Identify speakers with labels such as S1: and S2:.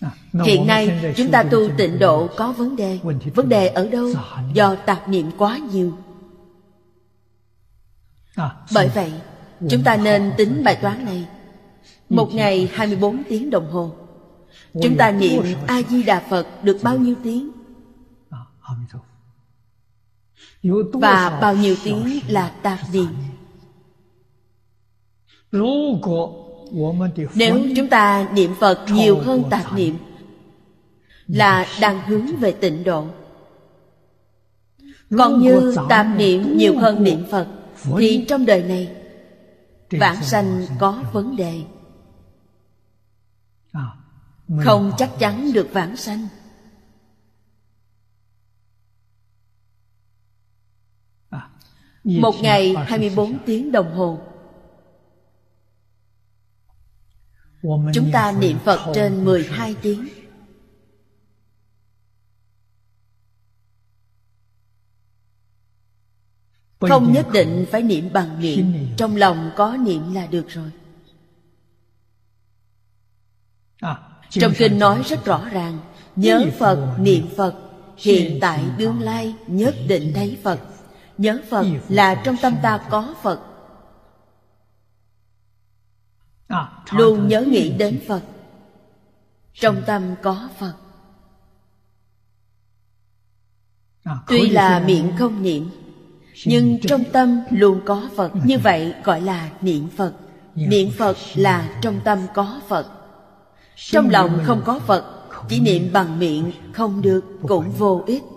S1: À, hiện nay chúng ta tu tịnh độ có vấn đề vấn đề ở đâu do tạp niệm quá nhiều à, bởi vậy chúng ta nên tính bài toán này một ngày 24 tiếng đồng hồ
S2: Chúng ta niệm
S1: A-di-đà Phật được bao nhiêu tiếng? À, Và bao nhiêu tiếng là tạp niệm? nếu chúng ta niệm phật nhiều hơn tạp niệm là đang hướng về tịnh độ còn như tạp niệm nhiều hơn niệm phật thì trong đời này vãng sanh có vấn đề không chắc chắn được vãng sanh một ngày 24 tiếng đồng hồ Chúng ta niệm Phật trên 12 tiếng Không nhất định phải niệm bằng niệm Trong lòng có niệm là được rồi à, Trong kinh nói rất rõ ràng Nhớ Phật, niệm Phật Hiện tại đương lai nhất định thấy Phật Nhớ Phật là trong tâm ta có Phật luôn nhớ nghĩ đến phật trong tâm có phật à, tuy là miệng không niệm nhưng trong tâm luôn có phật ừ. như vậy gọi là niệm phật niệm phật là trong tâm có phật trong lòng không có phật chỉ niệm bằng miệng không được cũng vô ích